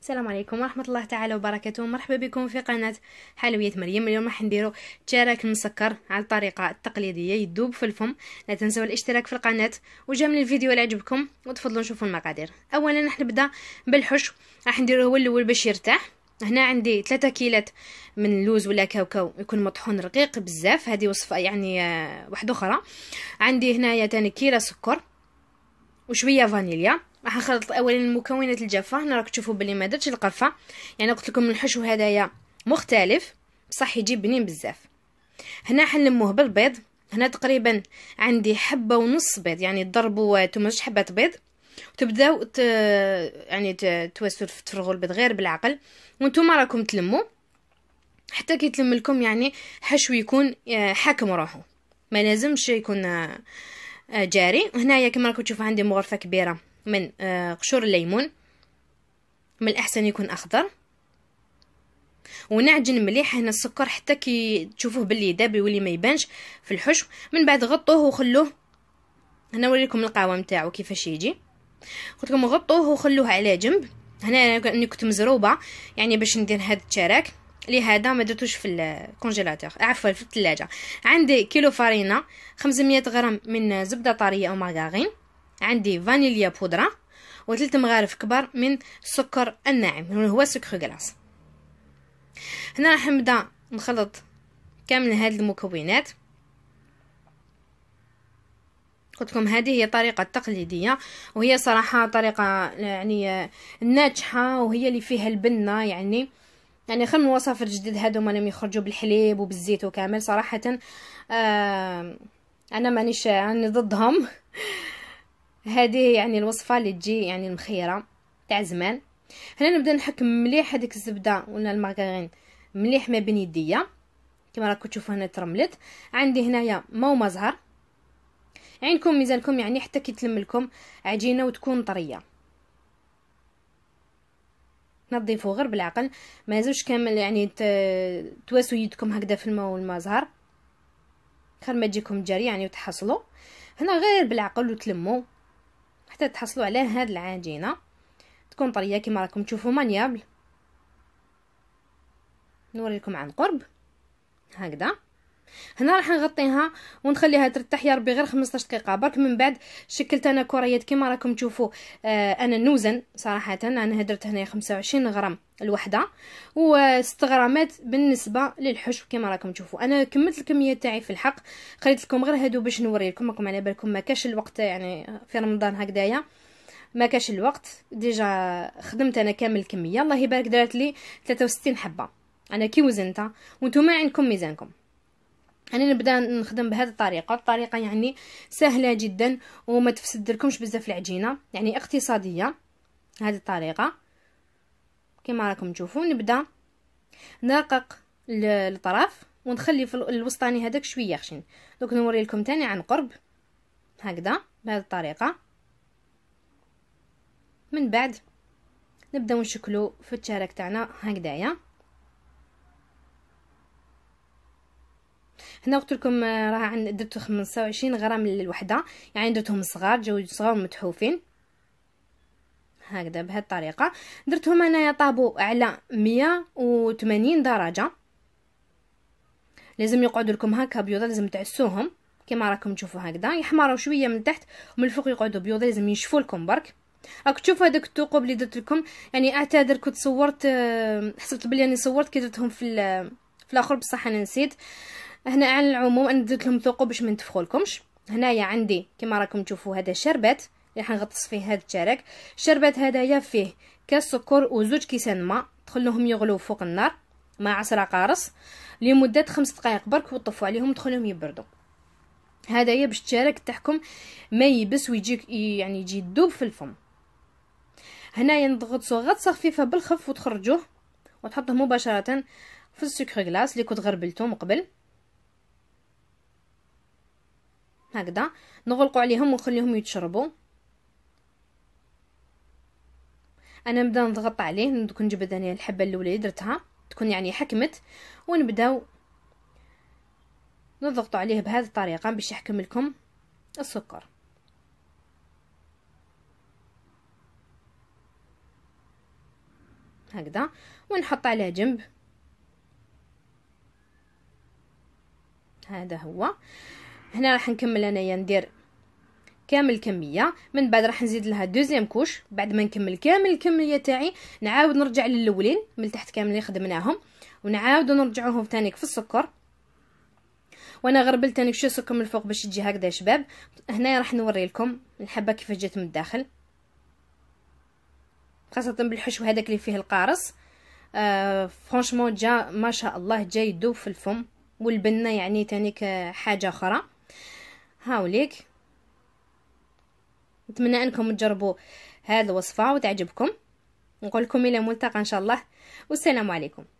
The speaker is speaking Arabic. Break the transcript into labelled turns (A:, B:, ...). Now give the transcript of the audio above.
A: السلام عليكم ورحمة الله تعالى وبركاته مرحبا بكم في قناة حلويات مريم اليوم راح نديرو تشارك المسكر على الطريقة التقليدية يدوب في الفم لا تنسوا الاشتراك في القناة وجمل الفيديو اللي عجبكم وتفضلوا نشوفوا المقادير اولا راح نبدا بالحش راح نديروه هو الاول باش يرتاح هنا عندي 3 كيلات من اللوز ولا كاوكاو يكون مطحون رقيق بزاف هذه وصفه يعني آه، واحده اخرى عندي هنايا تاني كيله سكر وشويه فانيليا راح نخلط اولا المكونات الجافه هنا راك تشوفوا بلي ما درتش القرفه يعني قلت لكم الحشو هذايا مختلف بصح يجي بنين بزاف هنا حنلموه بالبيض هنا تقريبا عندي حبه ونص بيض يعني تضربوا توماج حبات بيض وتبداو ت... يعني ت... تواسوا تفرغوا البيض غير بالعقل وانتم راكم تلموا حتى كي تلم لكم يعني حشو يكون آه، حاكم روحه ما لازمش يكون آه، جاري هنايا كما راكم تشوفوا عندي مغرفه كبيره من آه، قشور الليمون من الأحسن يكون أخضر ونعجن مليح هنا السكر حتى كي تشوفوه باللي داب يولي ما يبانش في الحشو من بعد غطوه وخلوه هنا نوريكم القوام نتاعو كيفاش يجي قلت لكم غطوه وخلوه على جنب هنا انا كنت مزروبه يعني باش ندير هذا التراك لهذا ما درتوش في الكونجيلاتور عفوا في الثلاجه عندي كيلو فارينه 500 غرام من زبده طريه او مارغرين عندي فانيليا بودرة وثلاث مغارف كبار من السكر الناعم اللي هو سكر كلاص هنا راح نبدا نخلط كامل هاد المكونات قلت لكم هذه هي الطريقه التقليديه وهي صراحه طريقه يعني ناجحه وهي اللي فيها البنه يعني يعني خير من الوصفات الجديد هادو اللي يخرجوا بالحليب وبالزيت وكامل صراحه آه انا مانيش يعني ضدهم هذه يعني الوصفه اللي تجي يعني المخيره تاع زمان هنا نبدا نحكم مليح هذيك الزبده ولا المارغرين مليح ما بين يديا كما راكم تشوفوا هنا ترملت عندي هنايا ما وما زهر عينكم ميزانكم يعني حتى كي تلم لكم عجينه وتكون طريه نظيفو غير بالعقل ما زوش كامل يعني تواسو يدكم هكذا في الماء والمزهر خير ما تجيكم جري يعني وتحصلوا هنا غير بالعقل وتلموا حتى تحصلوا على هاد العجينه تكون طريه كما راكم تشوفوا مانيابل نوريكم عن قرب هكذا هنا راح نغطيها ونخليها ترتاح يا ربي غير 15 دقيقه برك من بعد شكلت انا كريات كيما راكم تشوفوا آه انا نوزن صراحه انا هدرت هنايا 25 غرام الوحده و6 غرامات بالنسبه للحشو كما راكم تشوفوا انا كملت الكميه تاعي في الحق خليت لكم غير هادو باش نوري لكم راكم على بالكم ما كاش الوقت يعني في رمضان هكذايا ما كاش الوقت ديجا خدمت انا كامل الكميه الله يبارك دارت لي 63 حبه انا كي وزنتها وانتم عندكم ميزانكم يعني نبدا نخدم بهذه الطريقه الطريقه يعني سهله جدا وما لكمش بزاف العجينه يعني اقتصاديه هذه الطريقه كما راكم تشوفوا نبدا نرقق الطرف ونخلي في الوسطاني هذاك شويه خشن دوك نوري لكم تاني عن قرب هكذا بهذه الطريقه من بعد نبداو نشكلو في التشارك تاعنا هكذايا هنا قلت لكم آه، راه درت 25 غرام للوحده يعني درتهم صغار جاوا صغار ومتحوفين هكذا بهذه الطريقه درتهم انايا طابو على 180 درجه لازم يقعدوا لكم هكا بيضه لازم تعسوهم كما راكم تشوفوا هكذا يحمروا شويه من تحت ومن الفوق يقعدوا بيضه لازم ينشفوا لكم برك راك تشوفوا هذوك الثقوب اللي درت لكم يعني اعتذر كنت صورت آه، حسبت بلي اني صورت كي درتهم في آه، في الاخر بصح انا نسيت هنا على العموم انا درت لهم ثقوب باش ما نتفخولكمش هنايا عندي كما راكم تشوفوا هذا شربات اللي حنغطس فيه هذا الشرك الشربات هدايا فيه كاس سكر وزوج كيسان ماء تخلوهم يغلو فوق النار مع عصرة قارص لمدة خمس دقائق برك وطفوا عليهم دخلهم يبردوا هدايا باش الشرك تحكم ما يبس ويجيك يعني يجي يدوب في الفم هنايا نضغطو غطسة خفيفة بالخف وتخرجوه وتحطوه مباشرة في السكر غلاس اللي كنت غربلتو من قبل هكذا نغلقوا عليهم ونخليهم يتشربوا انا نبدا نضغط عليه تكون جبداني الحبه الاولى اللي درتها تكون يعني حكمت ونبداو نضغطوا عليه بهذه الطريقه باش يحكم لكم السكر هكذا ونحط على جنب هذا هو هنا راح نكمل انايا ندير كامل الكميه من بعد راح نزيد لها دوزيام كوش بعد ما نكمل كامل الكميه تاعي نعاود نرجع للاولين من تحت كامل اللي خدمناهم ونعاود نرجعوهم تانيك في السكر وانا غربلت تانيك شويه سكر من الفوق باش تجي هكذا يا شباب هنايا راح نوري لكم الحبه كيف جات من الداخل خاصه بالحشو هذاك اللي فيه القارص آه فرانشمون جا ما شاء الله جا يدوب في الفم والبنه يعني تانيك آه، حاجه اخرى هاوليك نتمنى انكم تجربوا هذه الوصفه وتعجبكم نقول لكم الى ملتقى ان شاء الله والسلام عليكم